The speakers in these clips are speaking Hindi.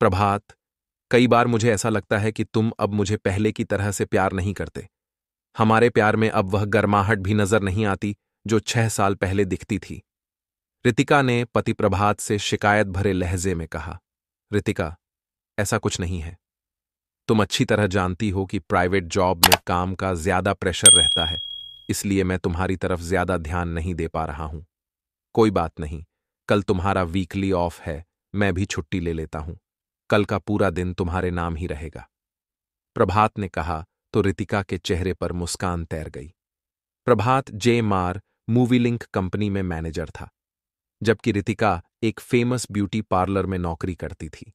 प्रभात कई बार मुझे ऐसा लगता है कि तुम अब मुझे पहले की तरह से प्यार नहीं करते हमारे प्यार में अब वह गर्माहट भी नजर नहीं आती जो छह साल पहले दिखती थी रितिका ने पति प्रभात से शिकायत भरे लहजे में कहा रितिका ऐसा कुछ नहीं है तुम अच्छी तरह जानती हो कि प्राइवेट जॉब में काम का ज्यादा प्रेशर रहता है इसलिए मैं तुम्हारी तरफ ज्यादा ध्यान नहीं दे पा रहा हूं कोई बात नहीं कल तुम्हारा वीकली ऑफ है मैं भी छुट्टी ले लेता हूं कल का पूरा दिन तुम्हारे नाम ही रहेगा प्रभात ने कहा तो रितिका के चेहरे पर मुस्कान तैर गई प्रभात जे मार मूवी लिंक कंपनी में मैनेजर था जबकि रितिका एक फेमस ब्यूटी पार्लर में नौकरी करती थी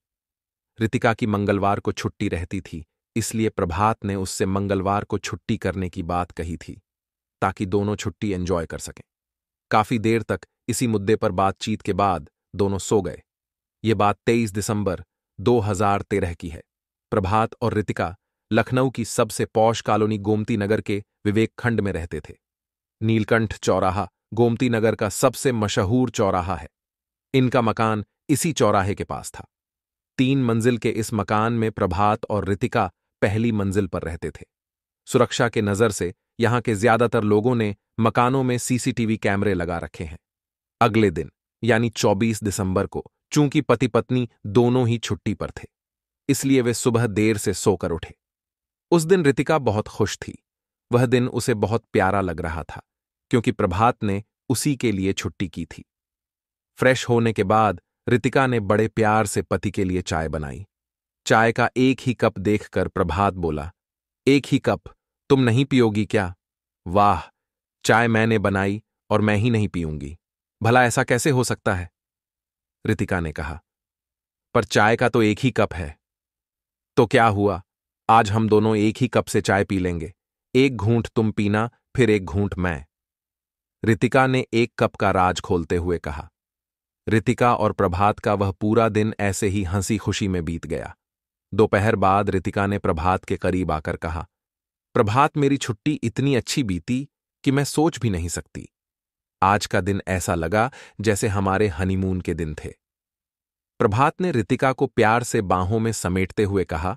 रितिका की मंगलवार को छुट्टी रहती थी इसलिए प्रभात ने उससे मंगलवार को छुट्टी करने की बात कही थी ताकि दोनों छुट्टी एंजॉय कर सकें काफी देर तक इसी मुद्दे पर बातचीत के बाद दोनों सो गए ये बात 23 दिसंबर 2013 की है प्रभात और ऋतिका लखनऊ की सबसे पौश कॉलोनी गोमती नगर के विवेक खंड में रहते थे नीलकंठ चौराहा गोमती नगर का सबसे मशहूर चौराहा है इनका मकान इसी चौराहे के पास था तीन मंजिल के इस मकान में प्रभात और ऋतिका पहली मंजिल पर रहते थे सुरक्षा के नज़र से यहां के ज्यादातर लोगों ने मकानों में सीसीटीवी कैमरे लगा रखे हैं अगले दिन यानी 24 दिसंबर को चूंकि पति पत्नी दोनों ही छुट्टी पर थे इसलिए वे सुबह देर से सोकर उठे उस दिन रितिका बहुत खुश थी वह दिन उसे बहुत प्यारा लग रहा था क्योंकि प्रभात ने उसी के लिए छुट्टी की थी फ्रेश होने के बाद रितिका ने बड़े प्यार से पति के लिए चाय बनाई चाय का एक ही कप देखकर प्रभात बोला एक ही कप तुम नहीं पियोगी क्या वाह चाय मैंने बनाई और मैं ही नहीं पीऊंगी भला ऐसा कैसे हो सकता है रितिका ने कहा पर चाय का तो एक ही कप है तो क्या हुआ आज हम दोनों एक ही कप से चाय पी लेंगे एक घूंट तुम पीना फिर एक घूंट मैं रितिका ने एक कप का राज खोलते हुए कहा रितिका और प्रभात का वह पूरा दिन ऐसे ही हंसी खुशी में बीत गया दोपहर बाद रितिका ने प्रभात के करीब आकर कहा प्रभात मेरी छुट्टी इतनी अच्छी बीती कि मैं सोच भी नहीं सकती आज का दिन ऐसा लगा जैसे हमारे हनीमून के दिन थे प्रभात ने रितिका को प्यार से बाहों में समेटते हुए कहा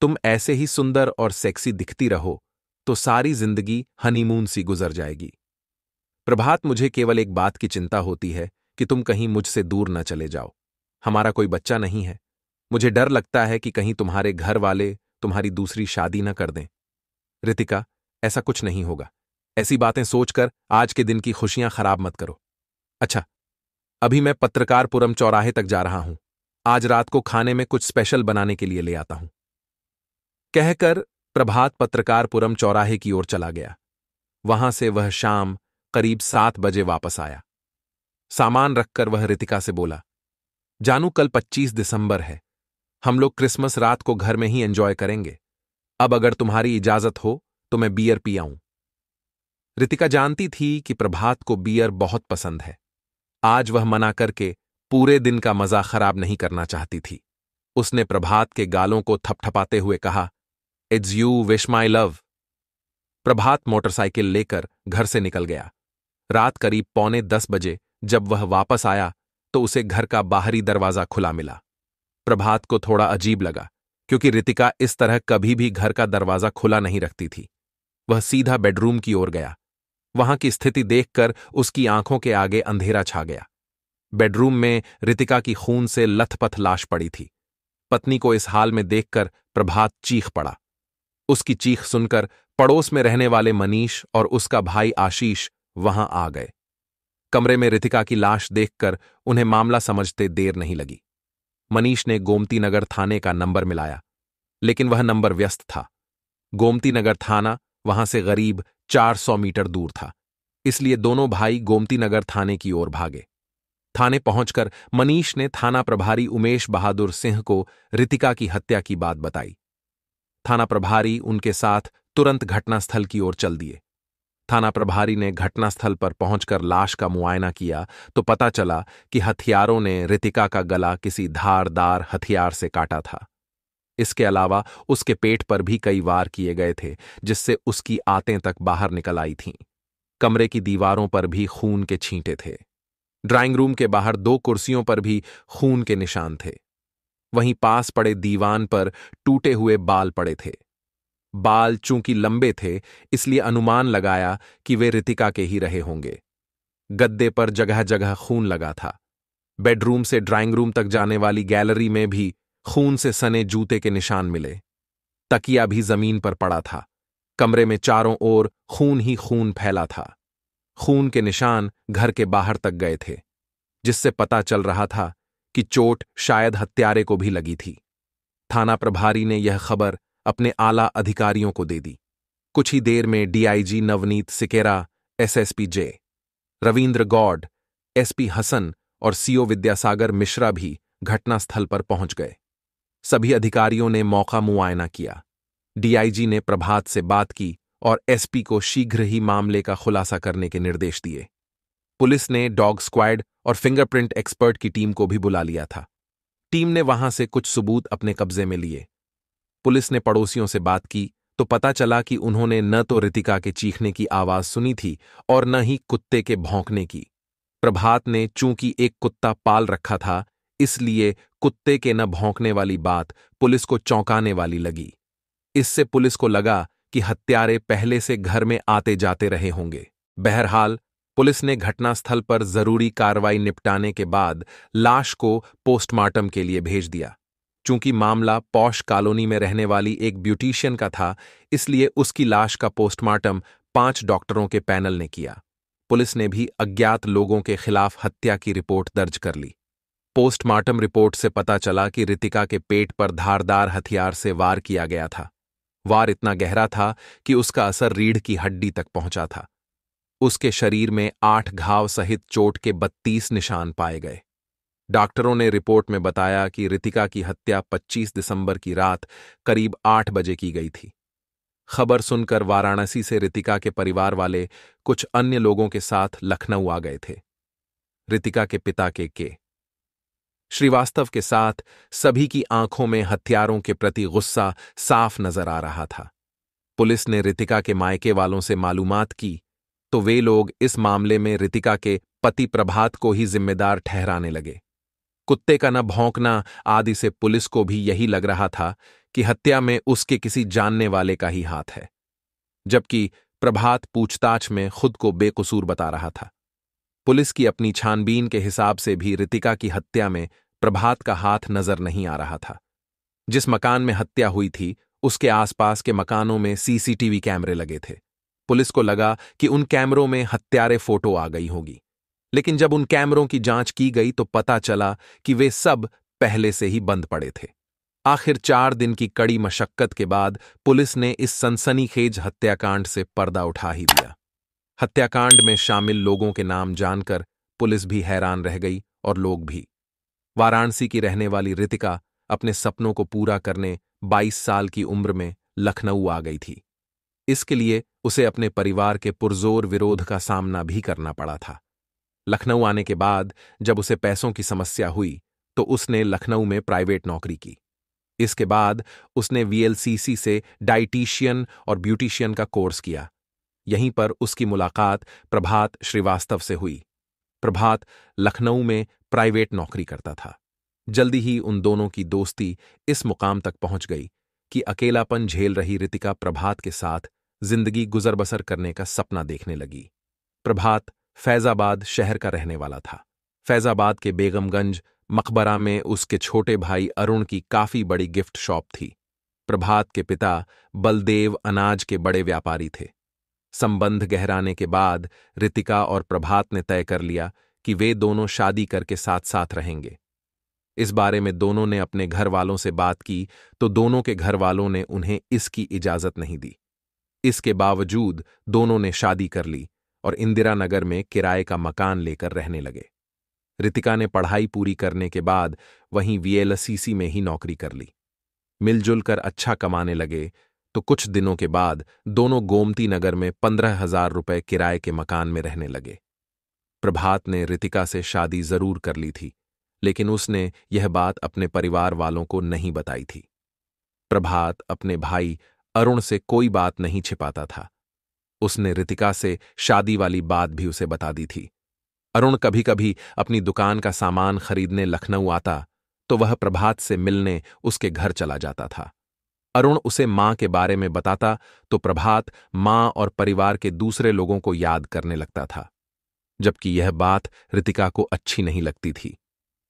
तुम ऐसे ही सुंदर और सेक्सी दिखती रहो तो सारी जिंदगी हनीमून सी गुजर जाएगी प्रभात मुझे केवल एक बात की चिंता होती है कि तुम कहीं मुझसे दूर न चले जाओ हमारा कोई बच्चा नहीं है मुझे डर लगता है कि कहीं तुम्हारे घर वाले तुम्हारी दूसरी शादी न कर दें रितिका ऐसा कुछ नहीं होगा ऐसी बातें सोचकर आज के दिन की खुशियां खराब मत करो अच्छा अभी मैं पत्रकारपुरम चौराहे तक जा रहा हूं आज रात को खाने में कुछ स्पेशल बनाने के लिए ले आता हूं कहकर प्रभात पत्रकारपुरम चौराहे की ओर चला गया वहां से वह शाम करीब सात बजे वापस आया सामान रखकर वह रितिका से बोला जानू कल 25 दिसंबर है हम लोग क्रिसमस रात को घर में ही एंजॉय करेंगे अब अगर तुम्हारी इजाजत हो तो मैं बियर पी आऊं रितिका जानती थी कि प्रभात को बियर बहुत पसंद है आज वह मना करके पूरे दिन का मजा खराब नहीं करना चाहती थी उसने प्रभात के गालों को थपथपाते हुए कहा it's you wish my love Prabhat motorcycle लेकर घर से निकल गया रात करीब पौने दस बजे जब वह वापस आया तो उसे घर का बाहरी दरवाजा खुला मिला प्रभात को थोड़ा अजीब लगा क्योंकि रितिका इस तरह कभी भी घर का दरवाजा खुला नहीं रखती थी वह सीधा बेडरूम की ओर गया वहां की स्थिति देखकर उसकी आंखों के आगे अंधेरा छा गया बेडरूम में रितिका की खून से लथपथ लाश पड़ी थी पत्नी को इस हाल में देखकर प्रभात चीख पड़ा उसकी चीख सुनकर पड़ोस में रहने वाले मनीष और उसका भाई आशीष वहां आ गए कमरे में रितिका की लाश देखकर उन्हें मामला समझते देर नहीं लगी मनीष ने गोमती नगर थाने का नंबर मिलाया लेकिन वह नंबर व्यस्त था गोमती नगर थाना वहां से गरीब 400 मीटर दूर था इसलिए दोनों भाई गोमती नगर थाने की ओर भागे थाने पहुंचकर मनीष ने थाना प्रभारी उमेश बहादुर सिंह को रितिका की हत्या की बात बताई थाना प्रभारी उनके साथ तुरंत घटनास्थल की ओर चल दिए थाना प्रभारी ने घटनास्थल पर पहुंचकर लाश का मुआयना किया तो पता चला कि हथियारों ने रितिका का गला किसी धारदार हथियार से काटा था इसके अलावा उसके पेट पर भी कई वार किए गए थे जिससे उसकी आतें तक बाहर निकल आई थीं कमरे की दीवारों पर भी खून के छींटे थे ड्राइंग रूम के बाहर दो कुर्सियों पर भी खून के निशान थे वहीं पास पड़े दीवान पर टूटे हुए बाल पड़े थे बाल चूंकि लंबे थे इसलिए अनुमान लगाया कि वे रितिका के ही रहे होंगे गद्दे पर जगह जगह खून लगा था बेडरूम से ड्राइंग रूम तक जाने वाली गैलरी में भी खून से सने जूते के निशान मिले तकिया भी जमीन पर पड़ा था कमरे में चारों ओर खून ही खून फैला था खून के निशान घर के बाहर तक गए थे जिससे पता चल रहा था कि चोट शायद हत्यारे को भी लगी थी थाना प्रभारी ने यह खबर अपने आला अधिकारियों को दे दी कुछ ही देर में DIG Navneet Sikera SSP J Ravindra Gaur SP Hasan और सीओ विद्यासागर मिश्रा भी घटनास्थल पर पहुंच गए सभी अधिकारियों ने मौका मुआयना किया डीआईजी ने प्रभात से बात की और एसपी को शीघ्र ही मामले का खुलासा करने के निर्देश दिए पुलिस ने डॉग स्क्वाड और फिंगरप्रिंट एक्सपर्ट की टीम को भी बुला लिया था टीम ने वहां से कुछ सबूत अपने कब्जे में लिए पुलिस ने पड़ोसियों से बात की तो पता चला कि उन्होंने न तो रितिका के चीखने की आवाज सुनी थी और न ही कुत्ते के भौंकने की प्रभात ने चूंकि एक कुत्ता पाल रखा था इसलिए कुत्ते के न भौंकने वाली बात पुलिस को चौंकाने वाली लगी इससे पुलिस को लगा कि हत्यारे पहले से घर में आते जाते रहे होंगे बहरहाल पुलिस ने घटनास्थल पर जरूरी कार्रवाई निपटाने के बाद लाश को पोस्टमार्टम के लिए भेज दिया चूंकि मामला पौश कॉलोनी में रहने वाली एक ब्यूटिशियन का था इसलिए उसकी लाश का पोस्टमार्टम पांच डॉक्टरों के पैनल ने किया पुलिस ने भी अज्ञात लोगों के खिलाफ हत्या की रिपोर्ट दर्ज कर ली पोस्टमार्टम रिपोर्ट से पता चला कि रितिका के पेट पर धारदार हथियार से वार किया गया था वार इतना गहरा था कि उसका असर रीढ़ की हड्डी तक पहुंचा था उसके शरीर में आठ घाव सहित चोट के बत्तीस निशान पाए गए डॉक्टरों ने रिपोर्ट में बताया कि रितिका की हत्या 25 दिसंबर की रात करीब आठ बजे की गई थी खबर सुनकर वाराणसी से रितिका के परिवार वाले कुछ अन्य लोगों के साथ लखनऊ आ गए थे रितिका के पिता के के श्रीवास्तव के साथ सभी की आंखों में हथियारों के प्रति गुस्सा साफ नजर आ रहा था पुलिस ने रितिका के मायके वालों से मालूमात की तो वे लोग इस मामले में रितिका के पति प्रभात को ही जिम्मेदार ठहराने लगे कुत्ते का न भौंकना आदि से पुलिस को भी यही लग रहा था कि हत्या में उसके किसी जानने वाले का ही हाथ है जबकि प्रभात पूछताछ में खुद को बेकसूर बता रहा था पुलिस की अपनी छानबीन के हिसाब से भी रितिका की हत्या में प्रभात का हाथ नजर नहीं आ रहा था जिस मकान में हत्या हुई थी उसके आसपास के मकानों में सीसीटीवी कैमरे लगे थे पुलिस को लगा कि उन कैमरों में हत्यारे फोटो आ गई होगी लेकिन जब उन कैमरों की जांच की गई तो पता चला कि वे सब पहले से ही बंद पड़े थे आखिर चार दिन की कड़ी मशक्कत के बाद पुलिस ने इस सनसनीखेज हत्याकांड से पर्दा उठा ही दिया हत्याकांड में शामिल लोगों के नाम जानकर पुलिस भी हैरान रह गई और लोग भी वाराणसी की रहने वाली रितिका अपने सपनों को पूरा करने 22 साल की उम्र में लखनऊ आ गई थी इसके लिए उसे अपने परिवार के पुरजोर विरोध का सामना भी करना पड़ा था लखनऊ आने के बाद जब उसे पैसों की समस्या हुई तो उसने लखनऊ में प्राइवेट नौकरी की इसके बाद उसने वीएलसीसी से डाइटिशियन और ब्यूटिशियन का कोर्स किया यहीं पर उसकी मुलाकात प्रभात श्रीवास्तव से हुई प्रभात लखनऊ में प्राइवेट नौकरी करता था जल्दी ही उन दोनों की दोस्ती इस मुकाम तक पहुंच गई कि अकेलापन झेल रही रितिका प्रभात के साथ जिंदगी गुजर बसर करने का सपना देखने लगी प्रभात फैजाबाद शहर का रहने वाला था फैजाबाद के बेगमगंज मकबरा में उसके छोटे भाई अरुण की काफी बड़ी गिफ्ट शॉप थी प्रभात के पिता बलदेव अनाज के बड़े व्यापारी थे संबंध गहराने के बाद ऋतिका और प्रभात ने तय कर लिया कि वे दोनों शादी करके साथ साथ रहेंगे इस बारे में दोनों ने अपने घर वालों से बात की तो दोनों के घर वालों ने उन्हें इसकी इजाजत नहीं दी इसके बावजूद दोनों ने शादी कर ली और इंदिरा नगर में किराए का मकान लेकर रहने लगे ऋतिका ने पढ़ाई पूरी करने के बाद वहीं वीएलसीसी में ही नौकरी कर ली मिलजुल कर अच्छा कमाने लगे तो कुछ दिनों के बाद दोनों गोमती नगर में पंद्रह हजार रुपये किराए के मकान में रहने लगे प्रभात ने रितिका से शादी जरूर कर ली थी लेकिन उसने यह बात अपने परिवार वालों को नहीं बताई थी प्रभात अपने भाई अरुण से कोई बात नहीं छिपाता था उसने रितिका से शादी वाली बात भी उसे बता दी थी अरुण कभी कभी अपनी दुकान का सामान खरीदने लखनऊ आता तो वह प्रभात से मिलने उसके घर चला जाता था अरुण उसे माँ के बारे में बताता तो प्रभात मां और परिवार के दूसरे लोगों को याद करने लगता था जबकि यह बात रितिका को अच्छी नहीं लगती थी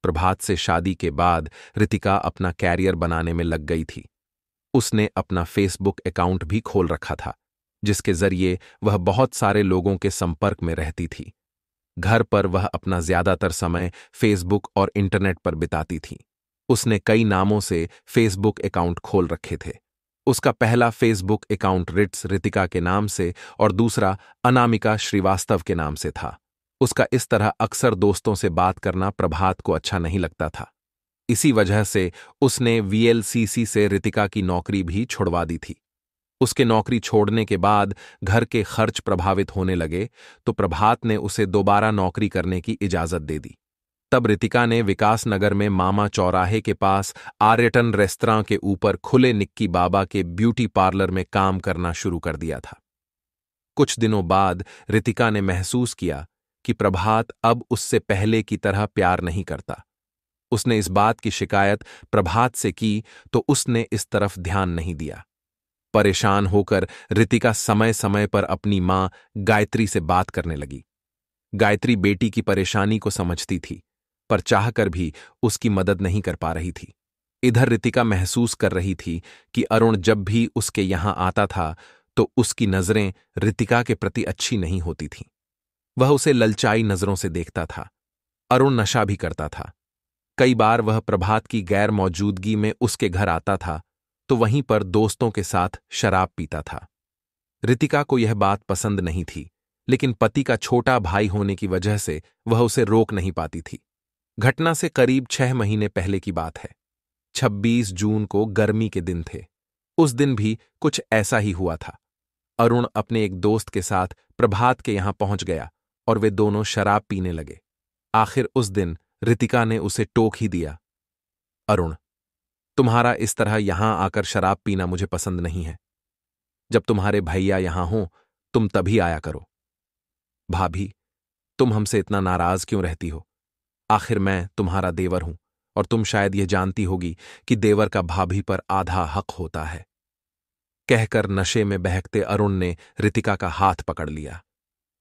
प्रभात से शादी के बाद रितिका अपना कैरियर बनाने में लग गई थी उसने अपना फेसबुक अकाउंट भी खोल रखा था जिसके जरिए वह बहुत सारे लोगों के संपर्क में रहती थी घर पर वह अपना ज्यादातर समय फेसबुक और इंटरनेट पर बिताती थी उसने कई नामों से फेसबुक अकाउंट खोल रखे थे उसका पहला फेसबुक अकाउंट रिट्स रितिका के नाम से और दूसरा अनामिका श्रीवास्तव के नाम से था उसका इस तरह अक्सर दोस्तों से बात करना प्रभात को अच्छा नहीं लगता था इसी वजह से उसने वीएलसीसी से रितिका की नौकरी भी छुड़वा दी थी उसके नौकरी छोड़ने के बाद घर के खर्च प्रभावित होने लगे तो प्रभात ने उसे दोबारा नौकरी करने की इजाजत दे दी तब ऋतिका ने विकास नगर में मामा चौराहे के पास आर्यटन रेस्तरां के ऊपर खुले निक्की बाबा के ब्यूटी पार्लर में काम करना शुरू कर दिया था कुछ दिनों बाद ऋतिका ने महसूस किया कि प्रभात अब उससे पहले की तरह प्यार नहीं करता उसने इस बात की शिकायत प्रभात से की तो उसने इस तरफ ध्यान नहीं दिया परेशान होकर ऋतिका समय समय पर अपनी मां गायत्री से बात करने लगी गायत्री बेटी की परेशानी को समझती थी पर चाह कर भी उसकी मदद नहीं कर पा रही थी इधर रितिका महसूस कर रही थी कि अरुण जब भी उसके यहां आता था तो उसकी नजरें रितिका के प्रति अच्छी नहीं होती थीं वह उसे ललचाई नजरों से देखता था अरुण नशा भी करता था कई बार वह प्रभात की गैर मौजूदगी में उसके घर आता था तो वहीं पर दोस्तों के साथ शराब पीता था रितिका को यह बात पसंद नहीं थी लेकिन पति का छोटा भाई होने की वजह से वह उसे रोक नहीं पाती थी घटना से करीब छह महीने पहले की बात है 26 जून को गर्मी के दिन थे उस दिन भी कुछ ऐसा ही हुआ था अरुण अपने एक दोस्त के साथ प्रभात के यहां पहुंच गया और वे दोनों शराब पीने लगे आखिर उस दिन रितिका ने उसे टोक ही दिया अरुण तुम्हारा इस तरह यहां आकर शराब पीना मुझे पसंद नहीं है जब तुम्हारे भैया यहां हो तुम तभी आया करो भाभी तुम हमसे इतना नाराज क्यों रहती हो आखिर मैं तुम्हारा देवर हूं और तुम शायद यह जानती होगी कि देवर का भाभी पर आधा हक होता है कहकर नशे में बहकते अरुण ने रितिका का हाथ पकड़ लिया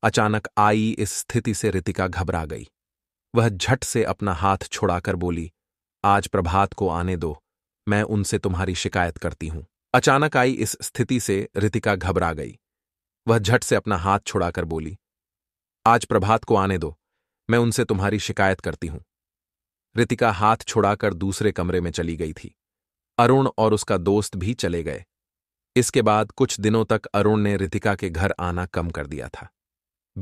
अचानक आई इस स्थिति से रितिका घबरा गई वह झट से अपना हाथ छुड़ाकर बोली आज प्रभात को आने दो मैं उनसे तुम्हारी शिकायत करती हूं अचानक आई इस स्थिति से रितिका घबरा गई वह झट से अपना हाथ छुड़ाकर बोली आज प्रभात को आने दो मैं उनसे तुम्हारी शिकायत करती हूं रितिका हाथ छुड़ाकर दूसरे कमरे में चली गई थी अरुण और उसका दोस्त भी चले गए इसके बाद कुछ दिनों तक अरुण ने रितिका के घर आना कम कर दिया था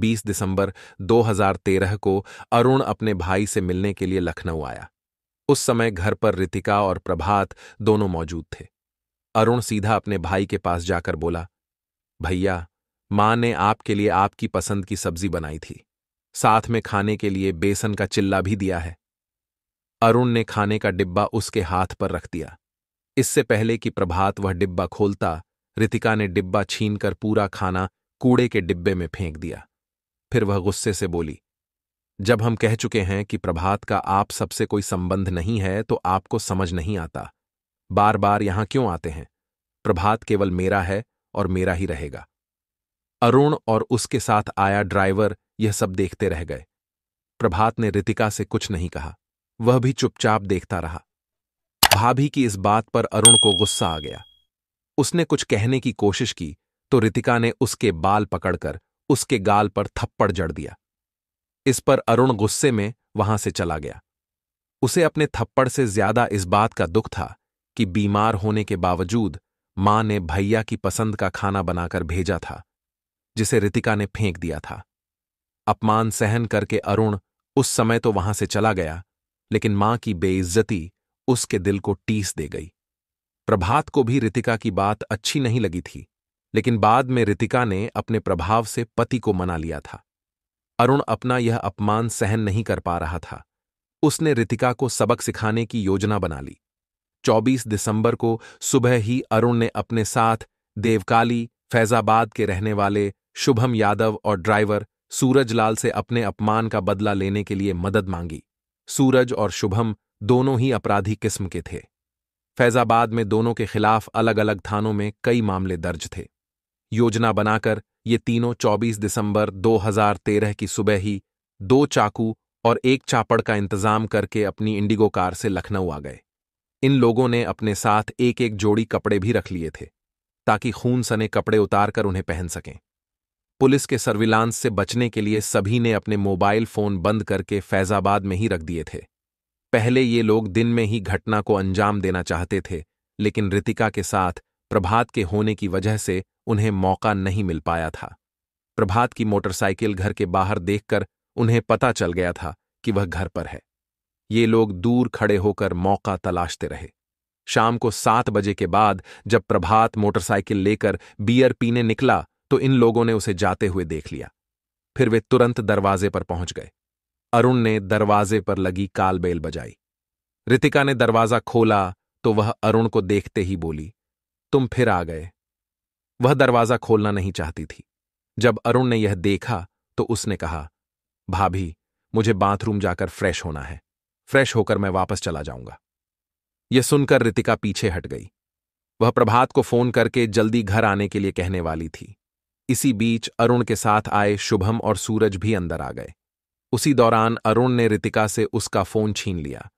20 दिसंबर 2013 को अरुण अपने भाई से मिलने के लिए लखनऊ आया उस समय घर पर रितिका और प्रभात दोनों मौजूद थे अरुण सीधा अपने भाई के पास जाकर बोला भैया मां ने आपके लिए आपकी पसंद की सब्जी बनाई थी साथ में खाने के लिए बेसन का चिल्ला भी दिया है अरुण ने खाने का डिब्बा उसके हाथ पर रख दिया इससे पहले कि प्रभात वह डिब्बा खोलता रितिका ने डिब्बा छीनकर पूरा खाना कूड़े के डिब्बे में फेंक दिया फिर वह गुस्से से बोली जब हम कह चुके हैं कि प्रभात का आप सबसे कोई संबंध नहीं है तो आपको समझ नहीं आता बार बार यहां क्यों आते हैं प्रभात केवल मेरा है और मेरा ही रहेगा अरुण और उसके साथ आया ड्राइवर यह सब देखते रह गए प्रभात ने रितिका से कुछ नहीं कहा वह भी चुपचाप देखता रहा भाभी की इस बात पर अरुण को गुस्सा आ गया उसने कुछ कहने की कोशिश की तो रितिका ने उसके बाल पकड़कर उसके गाल पर थप्पड़ जड़ दिया इस पर अरुण गुस्से में वहां से चला गया उसे अपने थप्पड़ से ज्यादा इस बात का दुख था कि बीमार होने के बावजूद मां ने भैया की पसंद का खाना बनाकर भेजा था जिसे रितिका ने फेंक दिया था अपमान सहन करके अरुण उस समय तो वहां से चला गया लेकिन मां की बेइज्जती उसके दिल को टीस दे गई प्रभात को भी रितिका की बात अच्छी नहीं लगी थी लेकिन बाद में रितिका ने अपने प्रभाव से पति को मना लिया था अरुण अपना यह अपमान सहन नहीं कर पा रहा था उसने रितिका को सबक सिखाने की योजना बना ली 24 दिसंबर को सुबह ही अरुण ने अपने साथ देवकाली फैजाबाद के रहने वाले शुभम यादव और ड्राइवर सूरजलाल से अपने अपमान का बदला लेने के लिए मदद मांगी सूरज और शुभम दोनों ही अपराधी किस्म के थे फैजाबाद में दोनों के खिलाफ अलग अलग थानों में कई मामले दर्ज थे योजना बनाकर ये तीनों 24 दिसंबर 2013 की सुबह ही दो चाकू और एक चापड़ का इंतजाम करके अपनी इंडिगो कार से लखनऊ आ गए इन लोगों ने अपने साथ एक एक जोड़ी कपड़े भी रख लिए थे ताकि खून सने कपड़े उतार कर उन्हें पहन सकें पुलिस के सर्विलांस से बचने के लिए सभी ने अपने मोबाइल फोन बंद करके फैजाबाद में ही रख दिए थे पहले ये लोग दिन में ही घटना को अंजाम देना चाहते थे लेकिन रितिका के साथ प्रभात के होने की वजह से उन्हें मौका नहीं मिल पाया था प्रभात की मोटरसाइकिल घर के बाहर देखकर उन्हें पता चल गया था कि वह घर पर है ये लोग दूर खड़े होकर मौका तलाशते रहे शाम को सात बजे के बाद जब प्रभात मोटरसाइकिल लेकर बियर पीने निकला तो इन लोगों ने उसे जाते हुए देख लिया फिर वे तुरंत दरवाजे पर पहुंच गए अरुण ने दरवाजे पर लगी कालबेल बजाई रितिका ने दरवाजा खोला तो वह अरुण को देखते ही बोली तुम फिर आ गए वह दरवाजा खोलना नहीं चाहती थी जब अरुण ने यह देखा तो उसने कहा भाभी मुझे बाथरूम जाकर फ्रेश होना है फ्रेश होकर मैं वापस चला जाऊंगा यह सुनकर रितिका पीछे हट गई वह प्रभात को फोन करके जल्दी घर आने के लिए कहने वाली थी इसी बीच अरुण के साथ आए शुभम और सूरज भी अंदर आ गए उसी दौरान अरुण ने रितिका से उसका फोन छीन लिया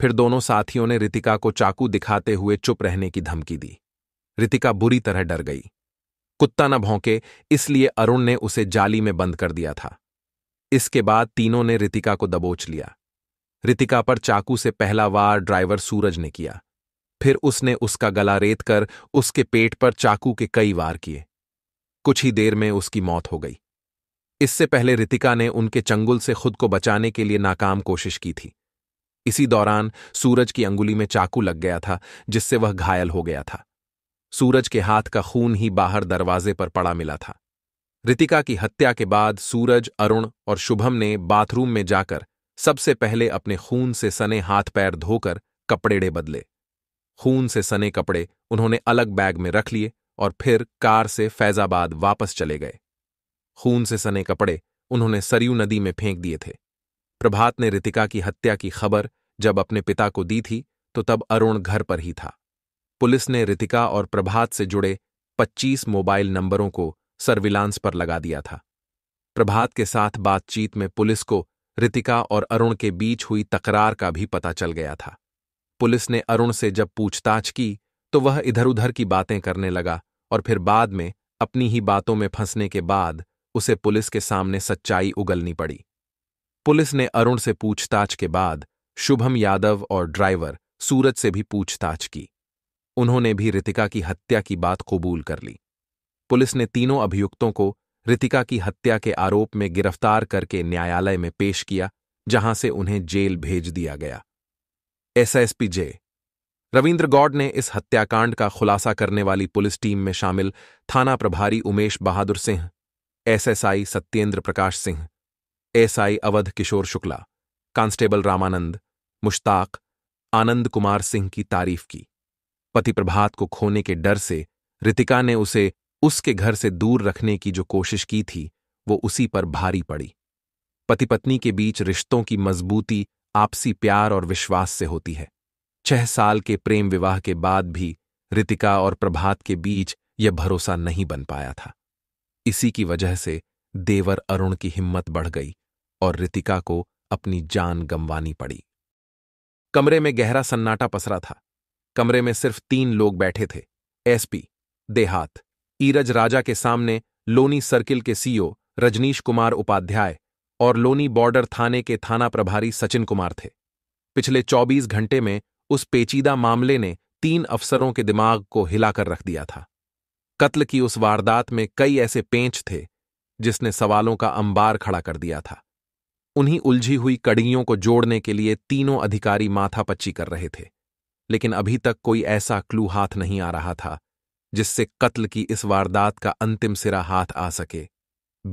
फिर दोनों साथियों ने रितिका को चाकू दिखाते हुए चुप रहने की धमकी दी रितिका बुरी तरह डर गई कुत्ता न भौंके इसलिए अरुण ने उसे जाली में बंद कर दिया था इसके बाद तीनों ने रितिका को दबोच लिया रितिका पर चाकू से पहला वार ड्राइवर सूरज ने किया फिर उसने उसका गला रेत कर उसके पेट पर चाकू के कई वार किए कुछ ही देर में उसकी मौत हो गई इससे पहले रितिका ने उनके चंगुल से खुद को बचाने के लिए नाकाम कोशिश की थी इसी दौरान सूरज की अंगुली में चाकू लग गया था जिससे वह घायल हो गया था सूरज के हाथ का खून ही बाहर दरवाजे पर पड़ा मिला था रितिका की हत्या के बाद सूरज अरुण और शुभम ने बाथरूम में जाकर सबसे पहले अपने खून से सने हाथ पैर धोकर कपड़ेड़े बदले खून से सने कपड़े उन्होंने अलग बैग में रख लिए और फिर कार से फैजाबाद वापस चले गए खून से सने कपड़े उन्होंने सरयू नदी में फेंक दिए थे प्रभात ने रितिका की हत्या की खबर जब अपने पिता को दी थी तो तब अरुण घर पर ही था पुलिस ने रितिका और प्रभात से जुड़े 25 मोबाइल नंबरों को सर्विलांस पर लगा दिया था प्रभात के साथ बातचीत में पुलिस को रितिका और अरुण के बीच हुई तकरार का भी पता चल गया था पुलिस ने अरुण से जब पूछताछ की तो वह इधर उधर की बातें करने लगा और फिर बाद में अपनी ही बातों में फंसने के बाद उसे पुलिस के सामने सच्चाई उगलनी पड़ी पुलिस ने अरुण से पूछताछ के बाद शुभम यादव और ड्राइवर सूरज से भी पूछताछ की उन्होंने भी रितिका की हत्या की बात कबूल कर ली पुलिस ने तीनों अभियुक्तों को रितिका की हत्या के आरोप में गिरफ्तार करके न्यायालय में पेश किया जहां से उन्हें जेल भेज दिया गया एसएसपी जे रविंद्र गौड ने इस हत्याकांड का खुलासा करने वाली पुलिस टीम में शामिल थाना प्रभारी Umesh Bahadur Singh SSI Satyendra Prakash Singh SI Awadh Kishore Shukla constable Ramanand Mushtaq Anand Kumar Singh की तारीफ की पति प्रभात को खोने के डर से रितिका ने उसे उसके घर से दूर रखने की जो कोशिश की थी वो उसी पर भारी पड़ी पति पत्नी के बीच रिश्तों की मजबूती आपसी प्यार और विश्वास से होती है छह साल के प्रेम विवाह के बाद भी रितिका और प्रभात के बीच यह भरोसा नहीं बन पाया था इसी की वजह से देवर अरुण की हिम्मत बढ़ गई और रितिका को अपनी जान गंवानी पड़ी कमरे में गहरा सन्नाटा पसरा था कमरे में सिर्फ तीन लोग बैठे थे एसपी देहात ईरज राजा के सामने लोनी सर्किल के सीओ रजनीश कुमार उपाध्याय और लोनी बॉर्डर थाने के थाना प्रभारी सचिन कुमार थे पिछले 24 घंटे में उस पेचीदा मामले ने तीन अफसरों के दिमाग को हिलाकर रख दिया था कत्ल की उस वारदात में कई ऐसे पेंच थे जिसने सवालों का अंबार खड़ा कर दिया था उन्हीं उलझी हुई कड़ियों को जोड़ने के लिए तीनों अधिकारी माथापच्ची कर रहे थे लेकिन अभी तक कोई ऐसा क्लू हाथ नहीं आ रहा था जिससे कत्ल की इस वारदात का अंतिम सिरा हाथ आ सके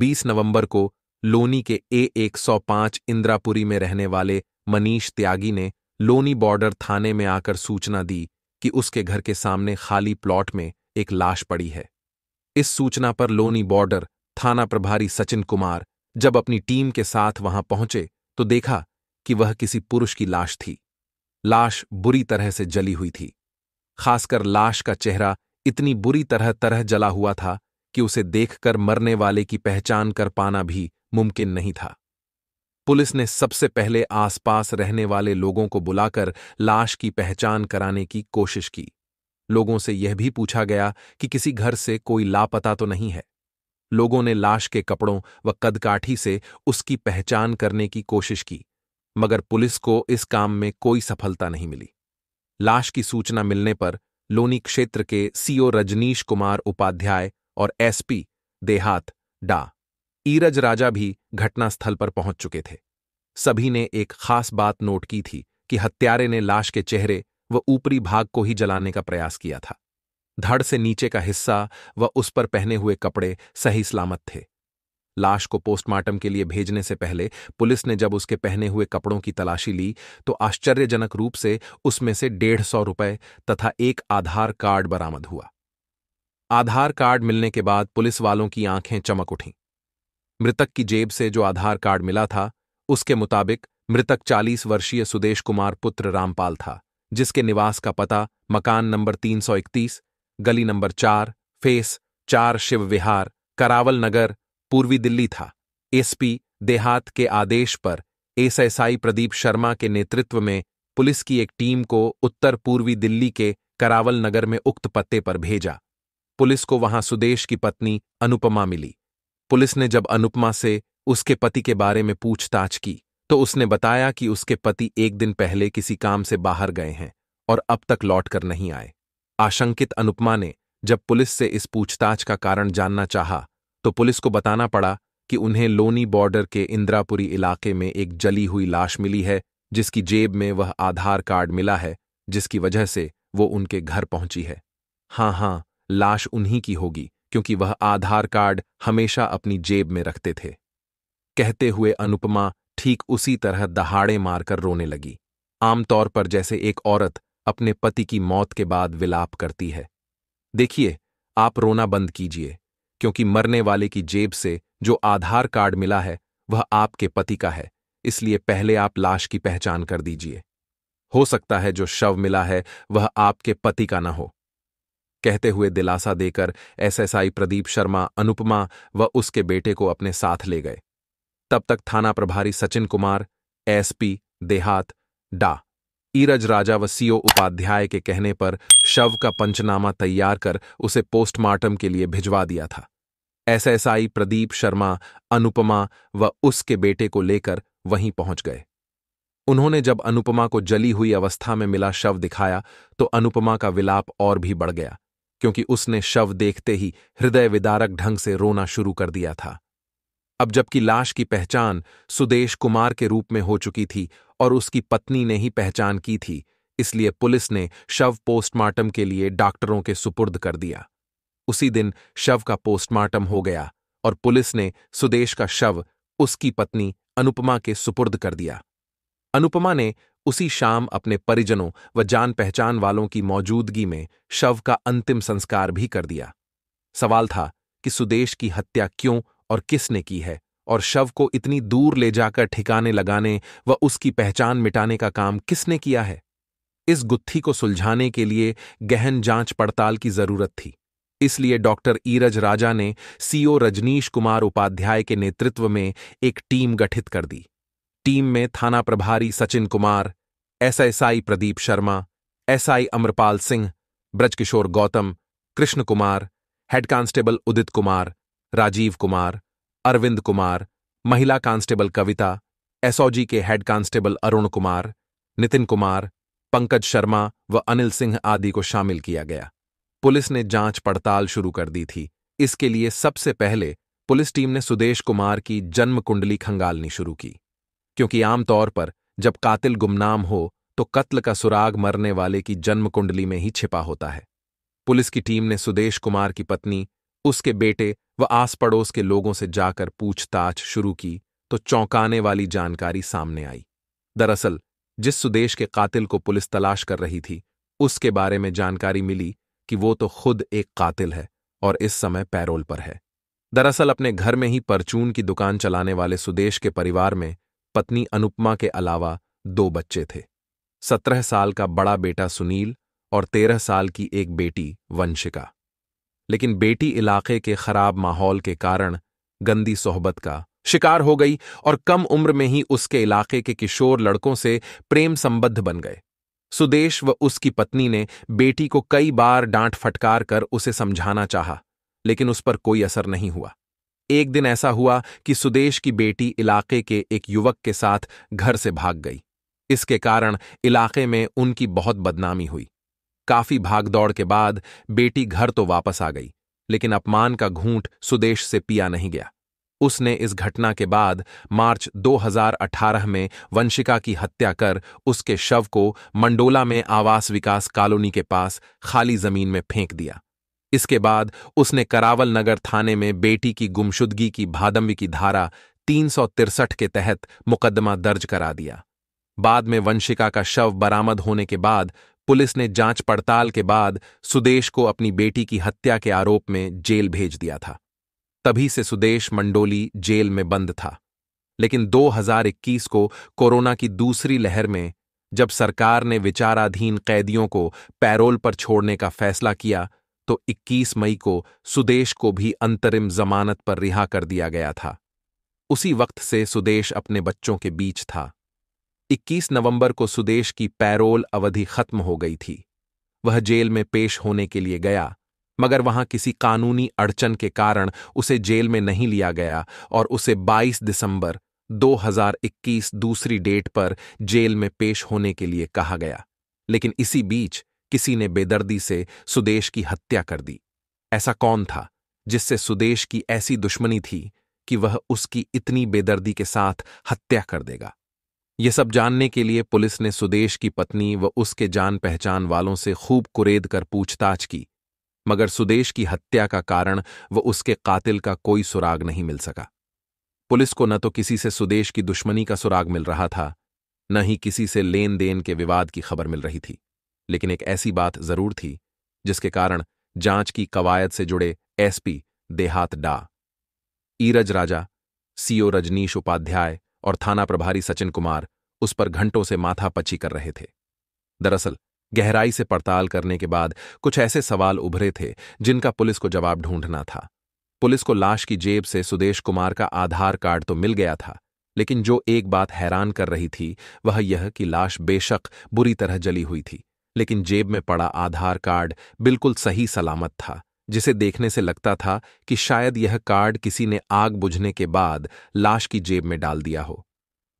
20 नवंबर को लोनी के ए एक इंद्रापुरी में रहने वाले मनीष त्यागी ने लोनी बॉर्डर थाने में आकर सूचना दी कि उसके घर के सामने खाली प्लॉट में एक लाश पड़ी है इस सूचना पर लोनी बॉर्डर थाना प्रभारी सचिन कुमार जब अपनी टीम के साथ वहां पहुंचे तो देखा कि वह किसी पुरुष की लाश थी लाश बुरी तरह से जली हुई थी खासकर लाश का चेहरा इतनी बुरी तरह तरह जला हुआ था कि उसे देखकर मरने वाले की पहचान कर पाना भी मुमकिन नहीं था पुलिस ने सबसे पहले आसपास रहने वाले लोगों को बुलाकर लाश की पहचान कराने की कोशिश की लोगों से यह भी पूछा गया कि किसी घर से कोई लापता तो नहीं है लोगों ने लाश के कपड़ों व कदकाठी से उसकी पहचान करने की कोशिश की मगर पुलिस को इस काम में कोई सफलता नहीं मिली लाश की सूचना मिलने पर लोनी क्षेत्र के सीओ रजनीश कुमार उपाध्याय और एसपी देहात डा ईरज राजा भी घटनास्थल पर पहुंच चुके थे सभी ने एक खास बात नोट की थी कि हत्यारे ने लाश के चेहरे व ऊपरी भाग को ही जलाने का प्रयास किया था धड़ से नीचे का हिस्सा व उस पर पहने हुए कपड़े सही सलामत थे लाश को पोस्टमार्टम के लिए भेजने से पहले पुलिस ने जब उसके पहने हुए कपड़ों की तलाशी ली तो आश्चर्यजनक रूप से उसमें से डेढ़ सौ रुपये तथा एक आधार कार्ड बरामद हुआ आधार कार्ड मिलने के बाद पुलिस वालों की आंखें चमक उठीं मृतक की जेब से जो आधार कार्ड मिला था उसके मुताबिक मृतक 40 वर्षीय सुदेश कुमार पुत्र रामपाल था जिसके निवास का पता मकान नंबर 331, गली नंबर 4, फेस 4 शिव विहार करावल नगर पूर्वी दिल्ली था एसपी देहात के आदेश पर एसएसआई प्रदीप शर्मा के नेतृत्व में पुलिस की एक टीम को उत्तर पूर्वी दिल्ली के करावल नगर में उक्त पत्ते पर भेजा पुलिस को वहां सुदेश की पत्नी अनुपमा मिली पुलिस ने जब अनुपमा से उसके पति के बारे में पूछताछ की तो उसने बताया कि उसके पति एक दिन पहले किसी काम से बाहर गए हैं और अब तक लौट कर नहीं आए आशंकित अनुपमा ने जब पुलिस से इस पूछताछ का कारण जानना चाहा तो पुलिस को बताना पड़ा कि उन्हें लोनी बॉर्डर के इंदिरापुरी इलाके में एक जली हुई लाश मिली है जिसकी जेब में वह आधार कार्ड मिला है जिसकी वजह से वो उनके घर पहुंची है हाँ हाँ लाश उन्हीं की होगी क्योंकि वह आधार कार्ड हमेशा अपनी जेब में रखते थे कहते हुए अनुपमा ठीक उसी तरह दहाड़े मारकर रोने लगी आमतौर पर जैसे एक औरत अपने पति की मौत के बाद विलाप करती है देखिए आप रोना बंद कीजिए क्योंकि मरने वाले की जेब से जो आधार कार्ड मिला है वह आपके पति का है इसलिए पहले आप लाश की पहचान कर दीजिए हो सकता है जो शव मिला है वह आपके पति का न हो कहते हुए दिलासा देकर एसएसआई प्रदीप शर्मा अनुपमा व उसके बेटे को अपने साथ ले गए तब तक थाना प्रभारी सचिन कुमार एसपी देहात डा ईरज राजा व सीओ उपाध्याय के कहने पर शव का पंचनामा तैयार कर उसे पोस्टमार्टम के लिए भिजवा दिया था एसएसआई प्रदीप शर्मा अनुपमा व उसके बेटे को लेकर वहीं पहुंच गए उन्होंने जब अनुपमा को जली हुई अवस्था में मिला शव दिखाया तो अनुपमा का विलाप और भी बढ़ गया क्योंकि उसने शव देखते ही हृदय विदारक ढंग से रोना शुरू कर दिया था अब जबकि लाश की पहचान सुदेश कुमार के रूप में हो चुकी थी और उसकी पत्नी ने ही पहचान की थी इसलिए पुलिस ने शव पोस्टमार्टम के लिए डॉक्टरों के सुपुर्द कर दिया उसी दिन शव का पोस्टमार्टम हो गया और पुलिस ने सुदेश का शव उसकी पत्नी अनुपमा के सुपुर्द कर दिया अनुपमा ने उसी शाम अपने परिजनों व जान पहचान वालों की मौजूदगी में शव का अंतिम संस्कार भी कर दिया सवाल था कि सुदेश की हत्या क्यों और किसने की है और शव को इतनी दूर ले जाकर ठिकाने लगाने व उसकी पहचान मिटाने का काम किसने किया है इस गुत्थी को सुलझाने के लिए गहन जांच पड़ताल की जरूरत थी इसलिए डॉक्टर ईरज राजा ने सीओ रजनीश कुमार उपाध्याय के नेतृत्व में एक टीम गठित कर दी टीम में थाना प्रभारी Sachin Kumar SSI Pradeep Sharma SI Amarpal Singh Brajkishore Gautam Krishna Kumar head constable Udit Kumar Rajeev Kumar Arvind Kumar महिला कांस्टेबल कविता एसओजी के हेड कांस्टेबल अरुण कुमार नितिन कुमार पंकज शर्मा व अनिल सिंह आदि को शामिल किया गया पुलिस ने जांच पड़ताल शुरू कर दी थी इसके लिए सबसे पहले पुलिस टीम ने सुदेश कुमार की जन्म कुंडली खंगालनी शुरू की क्योंकि आमतौर पर जब कातिल गुमनाम हो तो कत्ल का सुराग मरने वाले की जन्म कुंडली में ही छिपा होता है पुलिस की टीम ने सुदेश कुमार की पत्नी उसके बेटे व आस पड़ोस के लोगों से जाकर पूछताछ शुरू की तो चौंकाने वाली जानकारी सामने आई दरअसल जिस सुदेश के कातिल को पुलिस तलाश कर रही थी उसके बारे में जानकारी मिली कि वो तो खुद एक कातिल है और इस समय पैरोल पर है दरअसल अपने घर में ही परचून की दुकान चलाने वाले सुदेश के परिवार में पत्नी अनुपमा के अलावा दो बच्चे थे सत्रह साल का बड़ा बेटा सुनील और तेरह साल की एक बेटी वंशिका लेकिन बेटी इलाके के खराब माहौल के कारण गंदी सोहबत का शिकार हो गई और कम उम्र में ही उसके इलाके के किशोर लड़कों से प्रेम संबद्ध बन गए सुदेश व उसकी पत्नी ने बेटी को कई बार डांट फटकार कर उसे समझाना चाहा लेकिन उस पर कोई असर नहीं हुआ एक दिन ऐसा हुआ कि सुदेश की बेटी इलाके के एक युवक के साथ घर से भाग गई इसके कारण इलाके में उनकी बहुत बदनामी हुई काफी भागदौड़ के बाद बेटी घर तो वापस आ गई लेकिन अपमान का घूंट सुदेश से पिया नहीं गया उसने इस घटना के बाद मार्च 2018 में वंशिका की हत्या कर उसके शव को मंडोला में आवास विकास कॉलोनी के पास खाली जमीन में फेंक दिया इसके बाद उसने करावल नगर थाने में बेटी की गुमशुदगी की भादम्बी की धारा तीन के तहत मुकदमा दर्ज करा दिया बाद में वंशिका का शव बरामद होने के बाद पुलिस ने जांच पड़ताल के बाद सुदेश को अपनी बेटी की हत्या के आरोप में जेल भेज दिया था तभी से सुदेश मंडोली जेल में बंद था लेकिन 2021 को कोरोना की दूसरी लहर में जब सरकार ने विचाराधीन कैदियों को पैरोल पर छोड़ने का फैसला किया तो 21 मई को सुदेश को भी अंतरिम जमानत पर रिहा कर दिया गया था उसी वक्त से सुदेश अपने बच्चों के बीच था 21 नवंबर को सुदेश की पैरोल अवधि खत्म हो गई थी वह जेल में पेश होने के लिए गया मगर वहां किसी कानूनी अड़चन के कारण उसे जेल में नहीं लिया गया और उसे 22 दिसंबर 2021 दूसरी डेट पर जेल में पेश होने के लिए कहा गया लेकिन इसी बीच किसी ने बेदर्दी से सुदेश की हत्या कर दी ऐसा कौन था जिससे सुदेश की ऐसी दुश्मनी थी कि वह उसकी इतनी बेदर्दी के साथ हत्या कर देगा ये सब जानने के लिए पुलिस ने सुदेश की पत्नी व उसके जान पहचान वालों से खूब कुरेद कर पूछताछ की मगर सुदेश की हत्या का कारण व उसके कातिल का कोई सुराग नहीं मिल सका पुलिस को न तो किसी से सुदेश की दुश्मनी का सुराग मिल रहा था न ही किसी से लेन देन के विवाद की खबर मिल रही थी लेकिन एक ऐसी बात जरूर थी जिसके कारण जांच की कवायद से जुड़े एसपी देहात डा ईरज राजा सीओ रजनीश उपाध्याय और थाना प्रभारी सचिन कुमार उस पर घंटों से माथा पची कर रहे थे दरअसल गहराई से पड़ताल करने के बाद कुछ ऐसे सवाल उभरे थे जिनका पुलिस को जवाब ढूंढना था पुलिस को लाश की जेब से सुदेश कुमार का आधार कार्ड तो मिल गया था लेकिन जो एक बात हैरान कर रही थी वह यह कि लाश बेशक बुरी तरह जली हुई थी लेकिन जेब में पड़ा आधार कार्ड बिल्कुल सही सलामत था जिसे देखने से लगता था कि शायद यह कार्ड किसी ने आग बुझने के बाद लाश की जेब में डाल दिया हो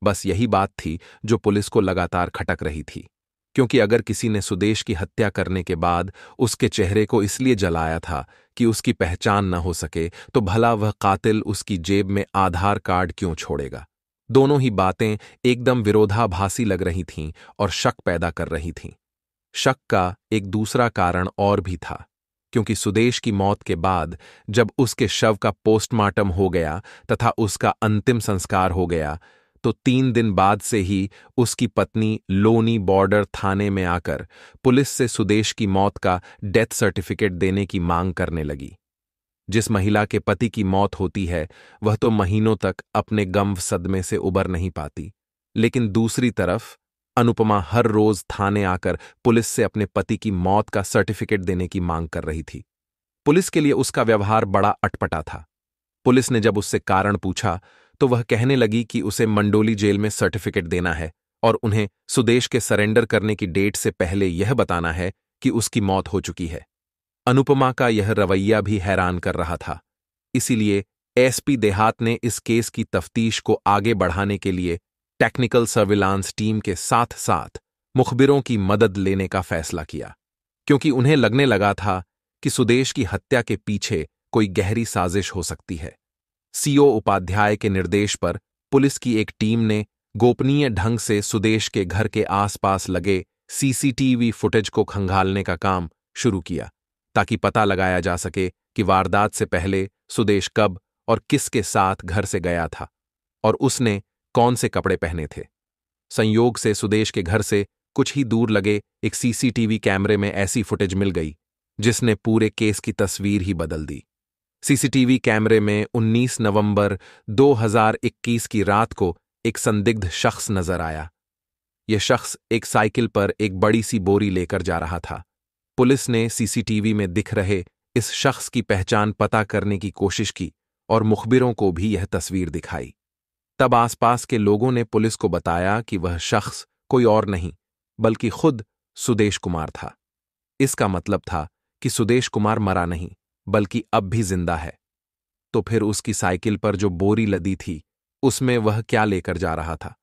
बस यही बात थी जो पुलिस को लगातार खटक रही थी क्योंकि अगर किसी ने सुदेश की हत्या करने के बाद उसके चेहरे को इसलिए जलाया था कि उसकी पहचान न हो सके तो भला वह कातिल उसकी जेब में आधार कार्ड क्यों छोड़ेगा दोनों ही बातें एकदम विरोधाभासी लग रही थीं और शक पैदा कर रही थीं शक का एक दूसरा कारण और भी था क्योंकि सुदेश की मौत के बाद जब उसके शव का पोस्टमार्टम हो गया तथा उसका अंतिम संस्कार हो गया तो तीन दिन बाद से ही उसकी पत्नी लोनी बॉर्डर थाने में आकर पुलिस से सुदेश की मौत का डेथ सर्टिफिकेट देने की मांग करने लगी जिस महिला के पति की मौत होती है वह तो महीनों तक अपने गम्भ सदमे से उबर नहीं पाती लेकिन दूसरी तरफ अनुपमा हर रोज थाने आकर पुलिस से अपने पति की मौत का सर्टिफिकेट देने की मांग कर रही थी पुलिस के लिए उसका व्यवहार बड़ा अटपटा था पुलिस ने जब उससे कारण पूछा तो वह कहने लगी कि उसे मंडोली जेल में सर्टिफिकेट देना है और उन्हें सुदेश के सरेंडर करने की डेट से पहले यह बताना है कि उसकी मौत हो चुकी है अनुपमा का यह रवैया भी हैरान कर रहा था इसीलिए एसपी देहात ने इस केस की तफ्तीश को आगे बढ़ाने के लिए टेक्निकल सर्विलांस टीम के साथ साथ मुखबिरों की मदद लेने का फैसला किया क्योंकि उन्हें लगने लगा था कि सुदेश की हत्या के पीछे कोई गहरी साजिश हो सकती है सीओ उपाध्याय के निर्देश पर पुलिस की एक टीम ने गोपनीय ढंग से सुदेश के घर के आसपास लगे सीसीटीवी फुटेज को खंगालने का काम शुरू किया ताकि पता लगाया जा सके कि वारदात से पहले सुदेश कब और किसके साथ घर से गया था और उसने कौन से कपड़े पहने थे संयोग से सुदेश के घर से कुछ ही दूर लगे एक सीसीटीवी कैमरे में ऐसी फुटेज मिल गई जिसने पूरे केस की तस्वीर ही बदल दी सीसीटीवी कैमरे में 19 नवंबर 2021 की रात को एक संदिग्ध शख्स नजर आया यह शख्स एक साइकिल पर एक बड़ी सी बोरी लेकर जा रहा था पुलिस ने सीसीटीवी में दिख रहे इस शख्स की पहचान पता करने की कोशिश की और मुखबिरों को भी यह तस्वीर दिखाई तब आसपास के लोगों ने पुलिस को बताया कि वह शख्स कोई और नहीं बल्कि खुद सुदेश कुमार था इसका मतलब था कि सुदेश कुमार मरा नहीं बल्कि अब भी जिंदा है तो फिर उसकी साइकिल पर जो बोरी लदी थी उसमें वह क्या लेकर जा रहा था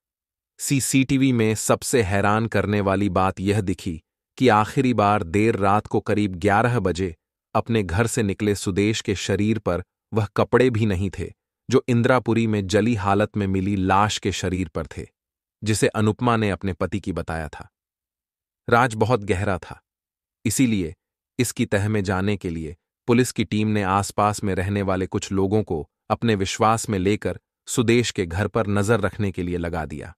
सीसीटीवी में सबसे हैरान करने वाली बात यह दिखी कि आखिरी बार देर रात को करीब ग्यारह बजे अपने घर से निकले सुदेश के शरीर पर वह कपड़े भी नहीं थे जो इंद्रापुरी में जली हालत में मिली लाश के शरीर पर थे जिसे अनुपमा ने अपने पति की बताया था राज बहुत गहरा था इसीलिए इसकी तह में जाने के लिए पुलिस की टीम ने आसपास में रहने वाले कुछ लोगों को अपने विश्वास में लेकर सुदेश के घर पर नजर रखने के लिए लगा दिया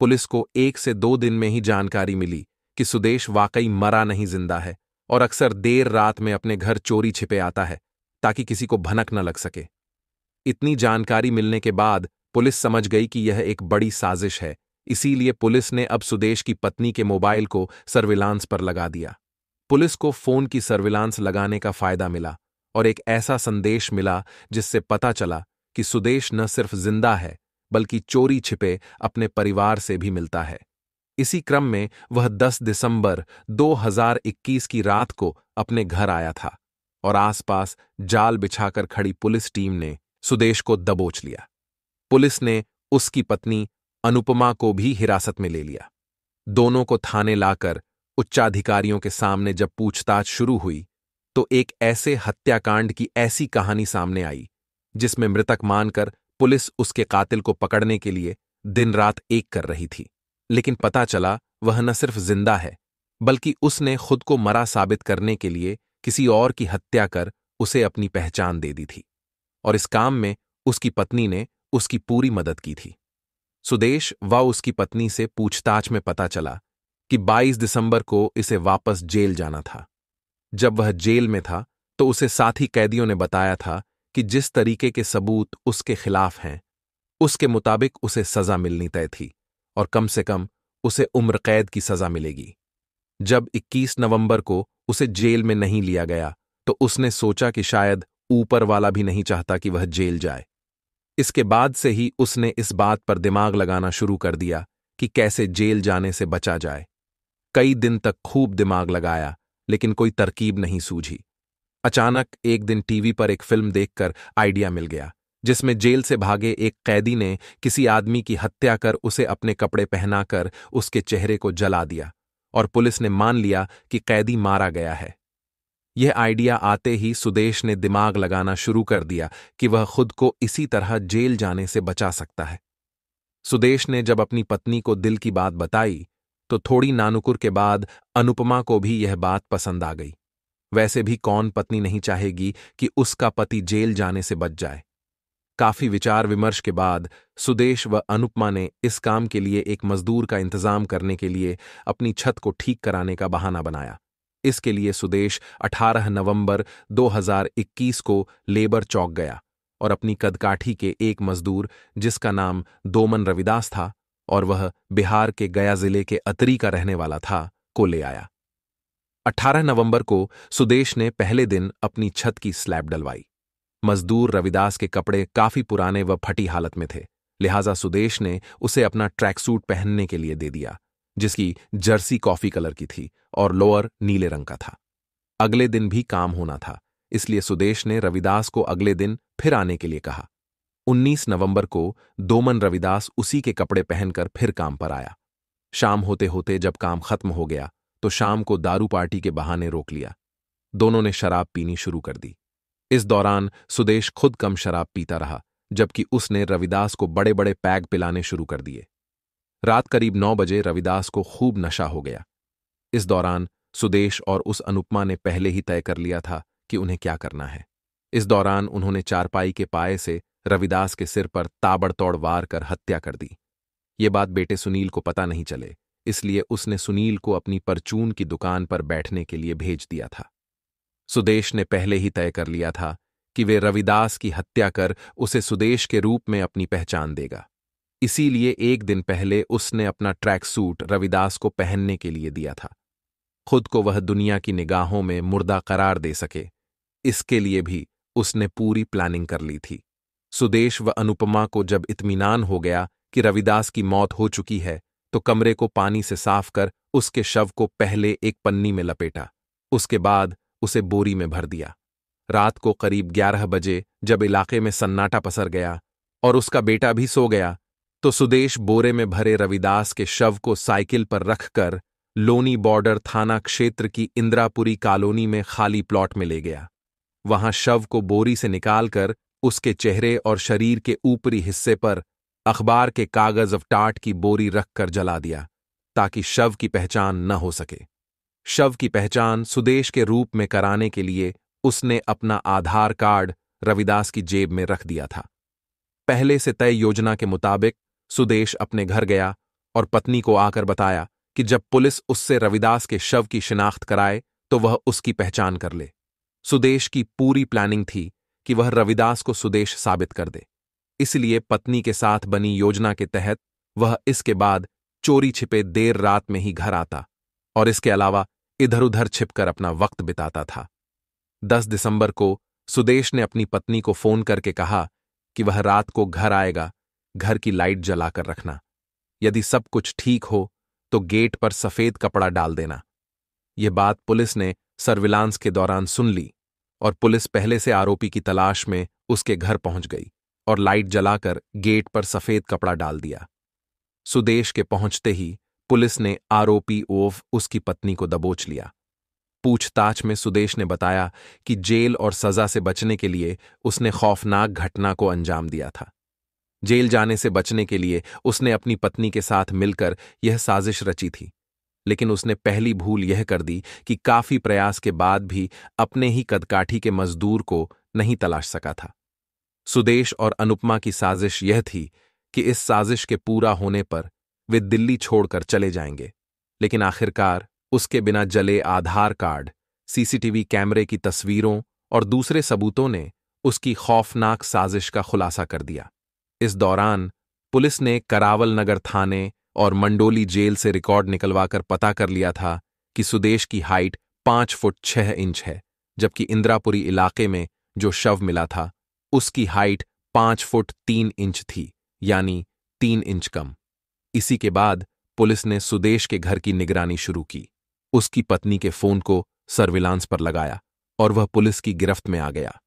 पुलिस को एक से दो दिन में ही जानकारी मिली कि सुदेश वाकई मरा नहीं जिंदा है और अक्सर देर रात में अपने घर चोरी छिपे आता है ताकि किसी को भनक न लग सके इतनी जानकारी मिलने के बाद पुलिस समझ गई कि यह एक बड़ी साजिश है इसीलिए पुलिस ने अब सुदेश की पत्नी के मोबाइल को सर्विलांस पर लगा दिया पुलिस को फोन की सर्विलांस लगाने का फायदा मिला और एक ऐसा संदेश मिला जिससे पता चला कि सुदेश न सिर्फ जिंदा है बल्कि चोरी छिपे अपने परिवार से भी मिलता है इसी क्रम में वह 10 दिसंबर 2021 की रात को अपने घर आया था और आसपास जाल बिछाकर खड़ी पुलिस टीम ने सुदेश को दबोच लिया पुलिस ने उसकी पत्नी अनुपमा को भी हिरासत में ले लिया दोनों को थाने लाकर उच्चाधिकारियों के सामने जब पूछताछ शुरू हुई तो एक ऐसे हत्याकांड की ऐसी कहानी सामने आई जिसमें मृतक मानकर पुलिस उसके कातिल को पकड़ने के लिए दिन रात एक कर रही थी लेकिन पता चला वह न सिर्फ जिंदा है बल्कि उसने खुद को मरा साबित करने के लिए किसी और की हत्या कर उसे अपनी पहचान दे दी थी और इस काम में उसकी पत्नी ने उसकी पूरी मदद की थी सुदेश व उसकी पत्नी से पूछताछ में पता चला कि 22 दिसंबर को इसे वापस जेल जाना था जब वह जेल में था तो उसे साथी कैदियों ने बताया था कि जिस तरीके के सबूत उसके खिलाफ हैं उसके मुताबिक उसे सजा मिलनी तय थी और कम से कम उसे उम्र कैद की सजा मिलेगी जब 21 नवंबर को उसे जेल में नहीं लिया गया तो उसने सोचा कि शायद ऊपर वाला भी नहीं चाहता कि वह जेल जाए इसके बाद से ही उसने इस बात पर दिमाग लगाना शुरू कर दिया कि कैसे जेल जाने से बचा जाए कई दिन तक खूब दिमाग लगाया लेकिन कोई तरकीब नहीं सूझी अचानक एक दिन टीवी पर एक फिल्म देखकर आइडिया मिल गया जिसमें जेल से भागे एक कैदी ने किसी आदमी की हत्या कर उसे अपने कपड़े पहनाकर उसके चेहरे को जला दिया और पुलिस ने मान लिया कि कैदी मारा गया है यह आइडिया आते ही सुदेश ने दिमाग लगाना शुरू कर दिया कि वह खुद को इसी तरह जेल जाने से बचा सकता है सुदेश ने जब अपनी पत्नी को दिल की बात बताई तो थोड़ी नानुकुर के बाद अनुपमा को भी यह बात पसंद आ गई वैसे भी कौन पत्नी नहीं चाहेगी कि उसका पति जेल जाने से बच जाए काफी विचार विमर्श के बाद सुदेश व अनुपमा ने इस काम के लिए एक मजदूर का इंतजाम करने के लिए अपनी छत को ठीक कराने का बहाना बनाया इसके लिए सुदेश 18 नवंबर 2021 को लेबर चौक गया और अपनी कदकाठी के एक मजदूर जिसका नाम दोमन रविदास था और वह बिहार के गया जिले के अतरी का रहने वाला था को ले आया 18 नवंबर को सुदेश ने पहले दिन अपनी छत की स्लैब डलवाई मजदूर रविदास के कपड़े काफी पुराने व फटी हालत में थे लिहाजा सुदेश ने उसे अपना ट्रैक सूट पहनने के लिए दे दिया जिसकी जर्सी कॉफी कलर की थी और लोअर नीले रंग का था अगले दिन भी काम होना था इसलिए सुदेश ने रविदास को अगले दिन फिर आने के लिए कहा 19 नवंबर को दोमन रविदास उसी के कपड़े पहनकर फिर काम पर आया शाम होते होते जब काम खत्म हो गया तो शाम को दारू पार्टी के बहाने रोक लिया दोनों ने शराब पीनी शुरू कर दी इस दौरान सुदेश खुद कम शराब पीता रहा जबकि उसने रविदास को बड़े बड़े पैग पिलाने शुरू कर दिए रात करीब नौ बजे रविदास को खूब नशा हो गया इस दौरान सुदेश और उस अनुपमा ने पहले ही तय कर लिया था कि उन्हें क्या करना है इस दौरान उन्होंने चारपाई के पाए से रविदास के सिर पर ताबड़तोड़ वार कर हत्या कर दी ये बात बेटे सुनील को पता नहीं चले इसलिए उसने सुनील को अपनी परचून की दुकान पर बैठने के लिए भेज दिया था सुदेश ने पहले ही तय कर लिया था कि वे रविदास की हत्या कर उसे सुदेश के रूप में अपनी पहचान देगा इसीलिए एक दिन पहले उसने अपना ट्रैक सूट रविदास को पहनने के लिए दिया था खुद को वह दुनिया की निगाहों में मुर्दा करार दे सके इसके लिए भी उसने पूरी प्लानिंग कर ली थी सुदेश व अनुपमा को जब इत्मीनान हो गया कि रविदास की मौत हो चुकी है तो कमरे को पानी से साफ कर उसके शव को पहले एक पन्नी में लपेटा उसके बाद उसे बोरी में भर दिया रात को करीब ग्यारह बजे जब इलाके में सन्नाटा पसर गया और उसका बेटा भी सो गया तो सुदेश बोरे में भरे रविदास के शव को साइकिल पर रखकर लोनी बॉर्डर थाना क्षेत्र की इंदिरापुरी कॉलोनी में खाली प्लॉट में ले गया वहां शव को बोरी से निकालकर उसके चेहरे और शरीर के ऊपरी हिस्से पर अखबार के कागज टाट की बोरी रखकर जला दिया ताकि शव की पहचान न हो सके शव की पहचान सुदेश के रूप में कराने के लिए उसने अपना आधार कार्ड रविदास की जेब में रख दिया था पहले से तय योजना के मुताबिक सुदेश अपने घर गया और पत्नी को आकर बताया कि जब पुलिस उससे रविदास के शव की शिनाख्त कराए तो वह उसकी पहचान कर ले सुदेश की पूरी प्लानिंग थी कि वह रविदास को सुदेश साबित कर दे इसलिए पत्नी के साथ बनी योजना के तहत वह इसके बाद चोरी छिपे देर रात में ही घर आता और इसके अलावा इधर उधर छिपकर अपना वक्त बिताता था दस दिसंबर को सुदेश ने अपनी पत्नी को फोन करके कहा कि वह रात को घर आएगा घर की लाइट जलाकर रखना यदि सब कुछ ठीक हो तो गेट पर सफेद कपड़ा डाल देना यह बात पुलिस ने सर्विलांस के दौरान सुन ली और पुलिस पहले से आरोपी की तलाश में उसके घर पहुंच गई और लाइट जलाकर गेट पर सफेद कपड़ा डाल दिया सुदेश के पहुंचते ही पुलिस ने आरोपी ओव उसकी पत्नी को दबोच लिया पूछताछ में सुदेश ने बताया कि जेल और सजा से बचने के लिए उसने खौफनाक घटना को अंजाम दिया था जेल जाने से बचने के लिए उसने अपनी पत्नी के साथ मिलकर यह साजिश रची थी लेकिन उसने पहली भूल यह कर दी कि काफी प्रयास के बाद भी अपने ही कदकाठी के मजदूर को नहीं तलाश सका था सुदेश और अनुपमा की साजिश यह थी कि इस साजिश के पूरा होने पर वे दिल्ली छोड़कर चले जाएंगे लेकिन आखिरकार उसके बिना जले आधार कार्ड सीसीटीवी कैमरे की तस्वीरों और दूसरे सबूतों ने उसकी खौफनाक साजिश का खुलासा कर दिया इस दौरान पुलिस ने करावल नगर थाने और मंडोली जेल से रिकॉर्ड निकलवाकर पता कर लिया था कि सुदेश की हाइट पांच फुट छह इंच है जबकि इंदिरापुरी इलाके में जो शव मिला था उसकी हाइट पांच फुट तीन इंच थी यानी तीन इंच कम इसी के बाद पुलिस ने सुदेश के घर की निगरानी शुरू की उसकी पत्नी के फोन को सर्विलांस पर लगाया और वह पुलिस की गिरफ्त में आ गया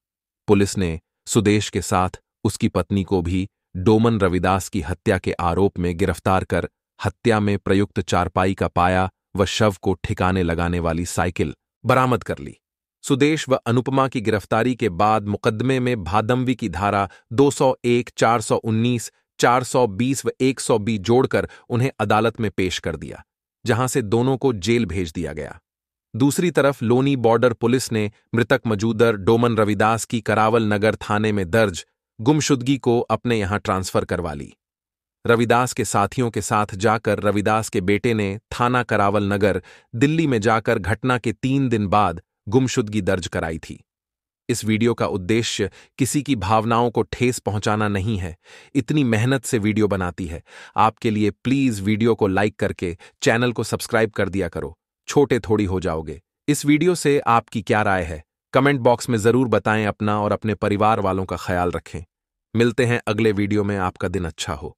पुलिस ने सुदेश के साथ उसकी पत्नी को भी डोमन रविदास की हत्या के आरोप में गिरफ्तार कर हत्या में प्रयुक्त चारपाई का पाया व शव को ठिकाने लगाने वाली साइकिल बरामद कर ली सुदेश व अनुपमा की गिरफ्तारी के बाद मुकदमे में भादम्बी की धारा 201, 419, 420 व 120 जोड़कर उन्हें अदालत में पेश कर दिया जहां से दोनों को जेल भेज दिया गया दूसरी तरफ लोनी बॉर्डर पुलिस ने मृतक मजूदर डोमन रविदास की करावल नगर थाने में दर्ज गुमशुदगी को अपने यहां ट्रांसफर करवा ली रविदास के साथियों के साथ जाकर रविदास के बेटे ने थाना करावल नगर दिल्ली में जाकर घटना के तीन दिन बाद गुमशुदगी दर्ज कराई थी इस वीडियो का उद्देश्य किसी की भावनाओं को ठेस पहुंचाना नहीं है इतनी मेहनत से वीडियो बनाती है आपके लिए प्लीज वीडियो को लाइक करके चैनल को सब्सक्राइब कर दिया करो छोटे थोड़ी हो जाओगे इस वीडियो से आपकी क्या राय है कमेंट बॉक्स में जरूर बताएं अपना और अपने परिवार वालों का ख्याल रखें मिलते हैं अगले वीडियो में आपका दिन अच्छा हो